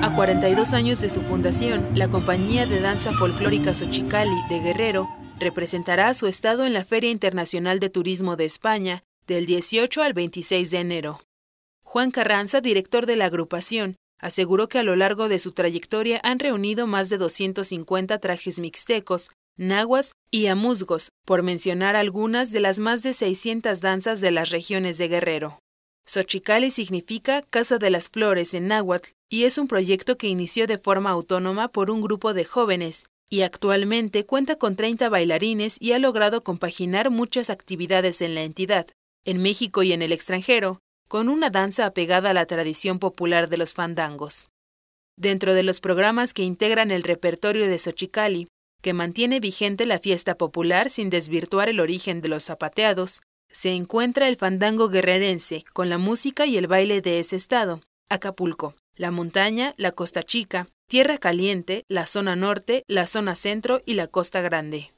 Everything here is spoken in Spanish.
A 42 años de su fundación, la compañía de danza folclórica Xochicali de Guerrero representará a su estado en la Feria Internacional de Turismo de España del 18 al 26 de enero. Juan Carranza, director de la agrupación, aseguró que a lo largo de su trayectoria han reunido más de 250 trajes mixtecos, nahuas y amuzgos, por mencionar algunas de las más de 600 danzas de las regiones de Guerrero. Xochicali significa Casa de las Flores en náhuatl y es un proyecto que inició de forma autónoma por un grupo de jóvenes y actualmente cuenta con 30 bailarines y ha logrado compaginar muchas actividades en la entidad, en México y en el extranjero, con una danza apegada a la tradición popular de los fandangos. Dentro de los programas que integran el repertorio de Xochicali, que mantiene vigente la fiesta popular sin desvirtuar el origen de los zapateados, se encuentra el fandango guerrerense, con la música y el baile de ese estado, Acapulco, la montaña, la costa chica, tierra caliente, la zona norte, la zona centro y la costa grande.